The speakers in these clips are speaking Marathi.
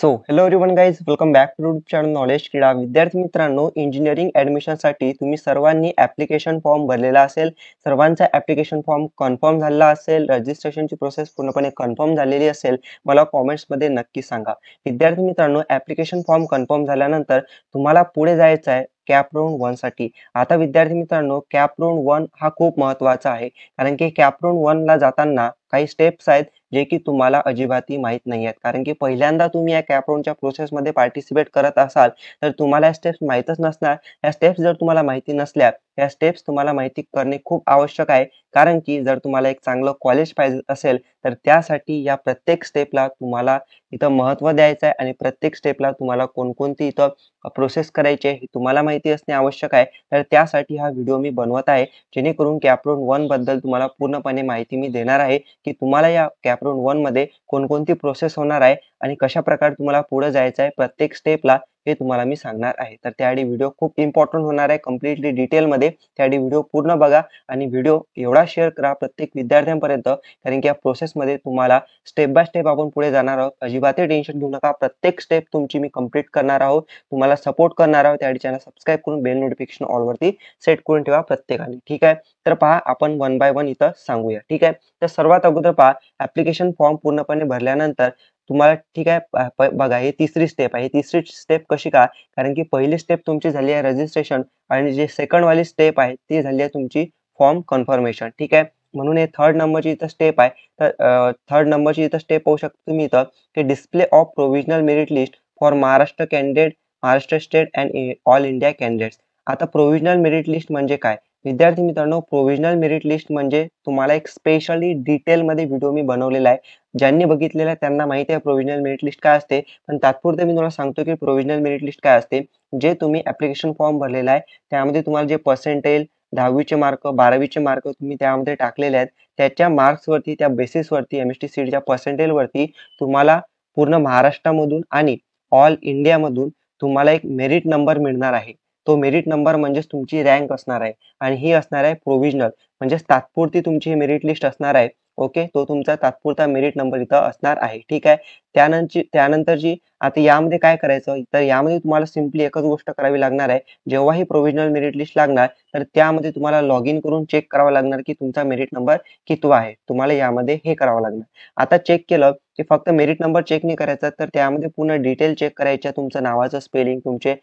so hello everyone guys welcome back to channel knowledge क्रीडा विद्यार्थी मित्रांनो इंजिनिअरिंग ॲडमिशनसाठी तुम्ही सर्वांनी ॲप्लिकेशन फॉर्म भरलेला असेल सर्वांचा ॲप्लिकेशन फॉर्म कन्फर्म झालेला असेल रजिस्ट्रेशनची प्रोसेस पूर्णपणे कन्फर्म झालेली असेल मला कॉमेंट्समध्ये नक्की सांगा विद्यार्थी मित्रांनो ॲप्लिकेशन फॉर्म कन्फर्म झाल्यानंतर तुम्हाला पुढे जायचं आहे कॅप राऊंड वन साठी आता विद्यार्थी मित्रांनो कॅप राऊंड वन हा खूप महत्वाचा आहे कारण की कॅप राऊंड वन ला जाताना काही स्टेप्स आहेत जे की तुम्हाला अजिबाती माहीत नाही आहेत कारण की पहिल्यांदा तुम्ही या प्रोसेस प्रोसेसमध्ये पार्टिसिपेट करत असाल तर तुम्हाला या स्टेप्स माहीतच नसणार या स्टेप्स जर तुम्हाला माहिती नसल्या या स्टेप्स तुम्हाला माहिती करणे खूप आवश्यक आहे कारण की जर तुम्हाला एक चांगलं कॉलेज पाहिजे असेल तर त्यासाठी या प्रत्येक स्टेपला तुम्हाला इथं महत्व द्यायचं आहे आणि प्रत्येक स्टेपला तुम्हाला कोणकोणती इथं प्रोसेस करायची आहे हे तुम्हाला माहिती असणे आवश्यक आहे तर त्यासाठी हा व्हिडिओ मी बनवत आहे जेणेकरून कॅपरोन वन बद्दल तुम्हाला पूर्णपणे माहिती मी देणार आहे की तुम्हाला या कॅपरोन वन मध्ये कोणकोणती प्रोसेस होणार आहे आणि कशा प्रकारे तुम्हाला पुढे जायचं आहे प्रत्येक स्टेपला हे तुम्हाला मी सांगणार आहे तर त्याआधी व्हिडिओ खूप इम्पॉर्टंट होणार आहे कम्प्लिटली डिटेलमध्ये त्याआधी व्हिडिओ पूर्ण बघा आणि व्हिडिओ एवढा शेअर करा प्रत्येक विद्यार्थ्यांपर्यंत कारण की या प्रोसेसमध्ये तुम्हाला स्टेप बाय स्टेप आपण पुढे जाणार आहोत अजिबात टेन्शन घेऊ नका प्रत्येक स्टेप तुमची मी कंप्लीट करणार आहोत तुम्हाला सपोर्ट करणार आहोत त्याआधी चॅनल सबस्क्राईब करून बेल नोटिफिकेशन ऑलवरती सेट करून ठेवा प्रत्येकाने ठीक आहे तर पहा आपण वन बाय वन इथं सांगूया ठीक आहे तर सर्वात अगोदर पहा ऍप्लिकेशन फॉर्म पूर्णपणे भरल्यानंतर तुम्हाला ठीक आहे बघा ही तिसरी स्टेप आहे तिसरी स्टेप कशी का कारण की पहिली स्टेप तुमची झाली आहे रजिस्ट्रेशन आणि जे सेकंड वाली स्टेप आहे ती झाली आहे तुमची फॉर्म कन्फर्मेशन ठीक आहे म्हणून हे थर्ड नंबरची इथं स्टेप आहे तर थर्ड नंबरची इथं स्टेप पाहू शकता तुम्ही इथं की display of provisional merit list for Maharashtra candidate Maharashtra state and all India candidates आता प्रोव्हिजनल मेरिट लिस्ट म्हणजे काय विद्यार्थी मित्रांनो प्रोव्हिजनल मेरिट लिस्ट म्हणजे तुम्हाला एक स्पेशली डिटेलमध्ये व्हिडिओ मी बनवलेला आहे ज्यांनी बघितलेला त्यांना माहिती आहे प्रोव्हिजनल मेरिट लिस्ट काय असते पण तात्पुरते मी तुम्हाला सांगतो की प्रोव्हिजनल मेरिट लिस्ट काय असते जे तुम्ही एप्लिकेशन फॉर्म भरलेला आहे त्यामध्ये तुम्हाला जे पर्सेंटेज दहावीचे मार्क बारावीचे मार्क तुम्ही त्यामध्ये टाकलेले आहेत त्याच्या मार्क्सवरती त्या बेसिसवरती एम एस टी सीटच्या पर्सेंटेजवरती तुम्हाला पूर्ण महाराष्ट्रामधून आणि ऑल इंडियामधून तुम्हाला एक मेरिट नंबर मिळणार आहे तो मेरिट नंबर म्हणजेच तुमची रँक असणार आहे आणि ही असणार आहे प्रोव्हिजनल म्हणजेच तात्पुरती तुमची मेरिट लिस्ट असणार आहे ओके तो तुमचा तात्पुरता मेरिट नंबर इथं असणार आहे ठीक आहे त्यानंतर त्यानंतर जी आता यामध्ये काय करायचं तर यामध्ये तुम्हाला सिम्पली एकच गोष्ट करावी लागणार आहे जेव्हा ही प्रोव्हिजनल मेरिट लिस्ट लागणार तर त्यामध्ये तुम्हाला लॉग इन करून चेक करावा लागणार की तुमचा मेरिट नंबर कितवा आहे तुम्हाला यामध्ये हे करावं लागणार आता चेक केलं की फक्त मेरिट नंबर चेक नाही करायचा तर त्यामध्ये पूर्ण डिटेल चेक करायच्या तुमचं नावाचं स्पेलिंग तुमचे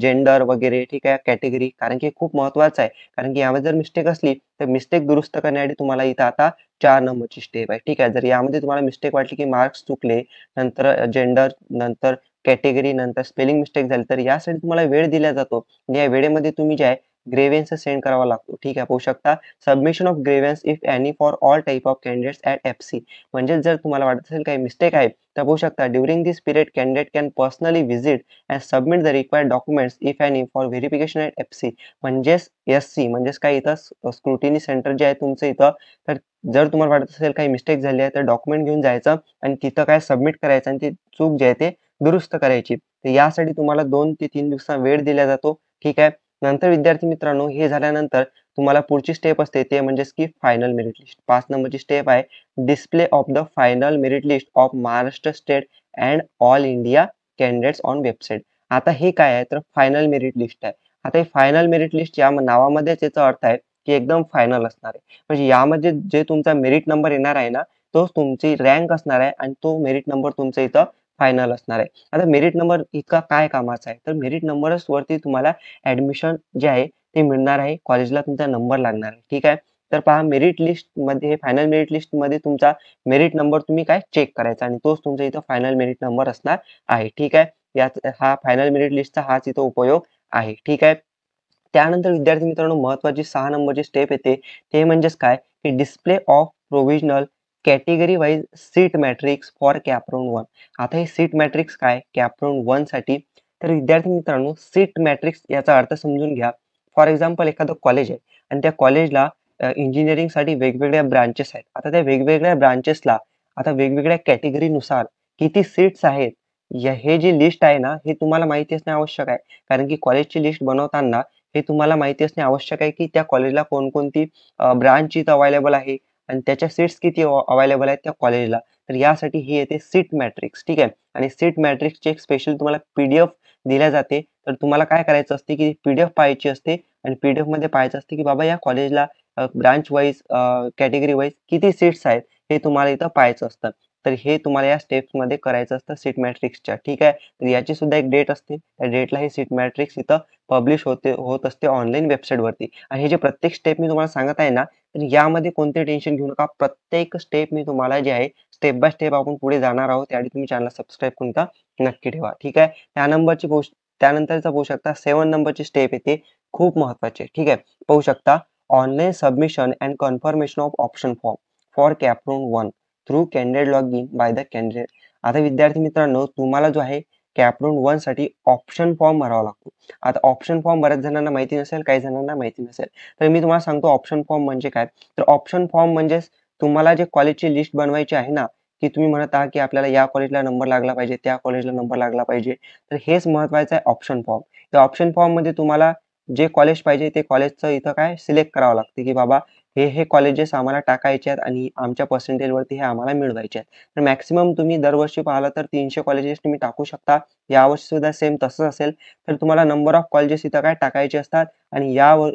जेंडर वगैरे ठीक आहे कॅटेगरी कारण की खूप महत्वाचं आहे कारण की यामध्ये जर मिस्टेक असली तर मिस्टेक दुरुस्त करण्यासाठी तुम्हाला इथं आता चार नंबरची स्टेप आहे ठीक आहे जर यामध्ये तुम्हाला मिस्टेक वाटली की मार्क्स चुकले नंतर जेंडर नंतर कॅटेगरी नंतर स्पेलिंग मिस्टेक झाली तर यासाठी तुम्हाला वेळ दिला जातो या वेळेमध्ये तुम्ही जे आहे ग्रेव्हन्स सेंड करावा लागतो ठीक आहे पाहू शकता submission of grievance if any for all type of candidates at F C म्हणजे जर तुम्हाला वाटत असेल काही मिस्टेक आहे तर पाहू शकता during this period candidate can personally visit and submit the required documents if any for verification at F C म्हणजेच एस सी म्हणजेच काय इथं स्क्रुटिनी सेंटर जे आहे तुमचं इथं तर जर तुम्हाला वाटत असेल काही मिस्टेक झाली आहे तर डॉक्युमेंट घेऊन जायचं आणि तिथं काय सबमिट करायचं आणि ती चूक जे आहे ते दुरुस्त करायची तर यासाठी तुम्हाला दोन ते तीन दिवसा वेळ दिला जातो ठीक आहे नंतर विद्यार्थी मित्रांनो हे झाल्यानंतर तुम्हाला पुढची स्टेप असते ते म्हणजे की फायनल मेरिट लिस्ट पाच नंबरची स्टेप आहे display of the final merit list of Maharashtra state and all India candidates on website आता हे काय आहे तर फायनल मेरिट लिस्ट आहे आता हे फायनल मेरिट लिस्ट या नावामध्येच याचा अर्थ आहे की एकदम फायनल असणार आहे म्हणजे यामध्ये जे तुमचा मेरिट नंबर येणार आहे ना तोच तुमची रँक असणार आहे आणि तो मेरिट नंबर तुमचा इथं फायनल असणार आहे आता मेरिट नंबर इतका काय कामाचा आहे तर मेरिट नंबरच वरती तुम्हाला ऍडमिशन जे आहे ते मिळणार आहे कॉलेजला तुमचा नंबर लागणार आहे ठीक आहे तर पहा मेरिट लिस्ट मध्ये फायनल मेरिट लिस्ट मध्ये तुमचा मेरिट नंबर तुम्ही काय चेक करायचा आणि तोच तुमचा इथं फायनल मेरिट नंबर असणार आहे ठीक आहे यात हा फायनल मेरिट लिस्टचा हाच इथं उपयोग आहे ठीक आहे त्यानंतर विद्यार्थी मित्रांनो महत्वाची सहा नंबरची स्टेप येते ते म्हणजेच काय की display of provisional category wise seat matrix for CAP round one आता हे सीट मॅट्रिक्स काय वन साठी तर विद्यार्थी मित्रांनो सीट मॅट्रिक्स याचा अर्थ समजून घ्या फॉर एक्झाम्पल एखादं कॉलेज आहे आणि त्या कॉलेजला साठी वेगवेगळ्या ब्रांचेस आहेत आता त्या वेगवेगळ्या ब्रांचेसला आता वेगवेगळ्या कॅटेगरीनुसार किती सीट्स आहेत या हे जी लिस्ट आहे ना हे तुम्हाला माहिती असणे आवश्यक आहे कारण की कॉलेजची लिस्ट बनवताना हे तुम्हाला माहिती असणे आवश्यक आहे की त्या कॉलेजला कोणकोणती ब्रांच इथं अवेलेबल आहे आणि त्याच्या सीट्स किती अवेलेबल आहेत त्या कॉलेजला तर यासाठी ही येते सीट मॅट्रिक्स ठीक आहे आणि सीट मॅट्रिक्सचे एक स्पेशल तुम्हाला पीडीएफ दिल्या जाते तर तुम्हाला काय करायचं असते की पीडीएफ पाहायची असते आणि पीडीएफ मध्ये पाहायचं असते की बाबा या कॉलेजला ब्रांच वाईज कॅटेगरी वाईज किती सीट्स आहेत हे तुम्हाला इथं पाहायचं असतं तर हे तुम्हाला या मध्ये करायचं असतं सीट मॅट्रिक्सच्या ठीक आहे तर याची सुद्धा एक डेट असते त्या डेटला हे सीट मॅट्रिक्स इथं पब्लिश होते होत असते ऑनलाईन वेबसाईटवरती आणि हे जे प्रत्येक स्टेप मी तुम्हाला सांगत आहे ना तर यामध्ये कोणते टेन्शन घेऊ नका प्रत्येक स्टेप मी तुम्हाला जे आहे स्टेप बाय स्टेप आपण पुढे जाणार आहोत त्याआधी तुम्ही चॅनल सबस्क्राईब कोणता नक्की ठेवा ठीक आहे त्या नंबरची गोष्ट त्यानंतरचा पाहू शकता सेवन नंबरची स्टेप येते खूप महत्वाचे ठीक आहे पाहू शकता online submission and confirmation of option form for CAP round one through candidate log in by the candidate आता विद्यार्थी मित्रांनो तुम्हाला जो आहे कॅपरून वन साठी ऑप्शन फॉर्म भरावा लागतो आता ऑप्शन फॉर्म बऱ्याच जणांना माहिती नसेल काही जणांना माहिती नसेल तर मी तुम्हाला सांगतो ऑप्शन फॉर्म म्हणजे काय तर ऑप्शन फॉर्म म्हणजेच तुम्हाला जे कॉलेजची लिस्ट बनवायची आहे ना की तुम्ही म्हणत आहात की आपल्याला या कॉलेजला नंबर लागला पाहिजे त्या कॉलेजला नंबर लागला पाहिजे तर हेच महत्वाचं आहे ऑप्शन फॉर्म या ऑप्शन फॉर्म मध्ये तुम्हाला जे कॉलेज पाहिजे ते कॉलेजचं इथं काय सिलेक्ट करावं लागते की बाबा हे हे कॉलेजेस आम्हाला टाकायचे आहेत आणि आमच्या पर्सेंटेजवरती हे आम्हाला मिळवायचे आहेत तर मॅक्सिमम तुम्ही दरवर्षी पाहिलं तर तीनशे कॉलेजेस तुम्ही टाकू शकता यावर्षी सुद्धा सेम तसंच असेल तर तुम्हाला नंबर ऑफ कॉलेजेस इथं काय टाकायचे असतात आणि यावर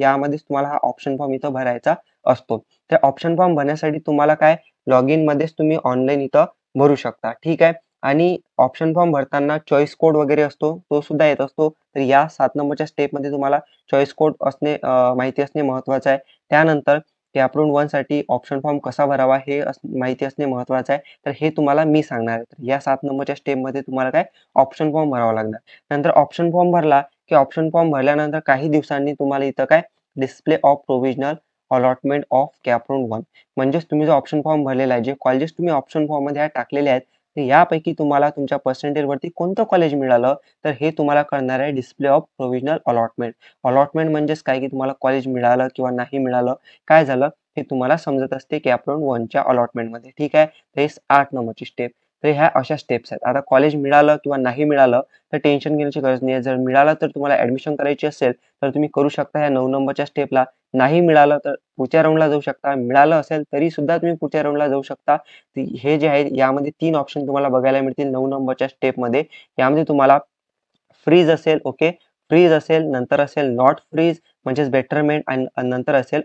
यामध्येच तुम्हाला हा ऑप्शन फॉर्म इथं भरायचा असतो तर ऑप्शन फॉर्म भरण्यासाठी तुम्हाला काय लॉग इन मध्येच तुम्ही ऑनलाईन इथं भरू शकता ठीक आहे आणि ऑप्शन फॉर्म भरताना चॉईस कोड वगैरे असतो तो सुद्धा येत असतो तर या सात नंबरच्या स्टेपमध्ये तुम्हाला चॉईस कोड असणे माहिती असणे महत्वाचं आहे त्यानंतर वन साठी ऑप्शन फॉर्म कसा भरावा हे माहिती असणे महत्वाचं आहे तर हे तुम्हाला मी सांगणार आहे तर या सात नंबरच्या स्टेपमध्ये तुम्हाला काय ऑप्शन फॉर्म भरावा लागणार नंतर ऑप्शन फॉर्म भरला की ऑप्शन फॉर्म भरल्यानंतर काही दिवसांनी तुम्हाला इथं काय display of provisional allotment of CAP round one म्हणजेच तुम्ही जो ऑप्शन फॉर्म भरलेला आहे जे कॉलेजेस तुम्ही ऑप्शन फॉर्ममध्ये मध्ये टाकलेले आहेत यापैकी तुम्हाला तुमच्या वरती कोणतं कॉलेज मिळालं तर हे तुम्हाला करणार आहे display of provisional allotment allotment म्हणजेच काय की तुम्हाला कॉलेज मिळालं किंवा नाही मिळालं काय झालं हे तुम्हाला समजत असते की आपण वनच्या अलॉटमेंटमध्ये ठीक आहे तर हे आठ नंबरची स्टेप तर ह्या अशा स्टेप्स आहेत आता कॉलेज मिळालं किंवा नाही मिळालं तर टेन्शन घेण्याची गरज नाही जर मिळालं तर तुम्हाला ऍडमिशन करायची असेल तर तुम्ही करू शकता ह्या नऊ नंबरच्या स्टेपला नाही मिळालं तर पुढच्या राऊंडला जाऊ शकता मिळालं असेल तरी सुद्धा तुम्ही पुढच्या राऊंडला जाऊ शकता हे जे आहे यामध्ये तीन ऑप्शन तुम्हाला बघायला मिळतील नऊ नंबरच्या स्टेपमध्ये यामध्ये तुम्हाला फ्रीज असेल ओके फ्रीज असेल नंतर असेल नॉट फ्रीज म्हणजेच बेटरमेंट आणि नंतर असेल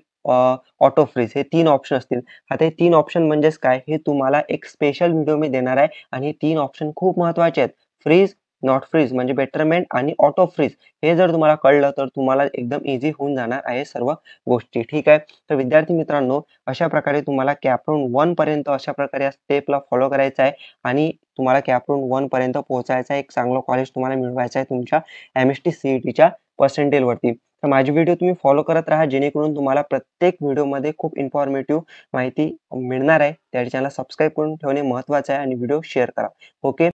ऑटो फ्रीज हे तीन ऑप्शन असतील आता हे तीन ऑप्शन म्हणजेच काय हे तुम्हाला एक स्पेशल व्हिडिओ मी देणार आहे आणि हे तीन ऑप्शन खूप महत्वाचे आहेत फ्रीज नॉट फ्रीज म्हणजे बेटरमेंट आणि ऑटो फ्रीज हे जर तुम्हाला कळलं तर तुम्हाला एकदम इझी होऊन जाणार आहे सर्व गोष्टी ठीक आहे तर विद्यार्थी मित्रांनो अशा प्रकारे तुम्हाला कॅपरून वन पर्यंत अशा प्रकारे या स्टेपला फॉलो करायचं आहे आणि तुम्हाला कॅपरून वन पर्यंत पोहोचायचा आहे एक चांगलं कॉलेज तुम्हाला मिळवायचं आहे तुमच्या एम एस टी सी टीच्या पर्सेंटेजवरती तर माझी व्हिडिओ तुम्ही फॉलो करत राहा जेणेकरून तुम्हाला प्रत्येक व्हिडिओमध्ये खूप इन्फॉर्मेटिव्ह माहिती मिळणार आहे त्या चॅनल सबस्क्राईब करून ठेवणे महत्वाचं आहे आणि व्हिडिओ शेअर करा ओके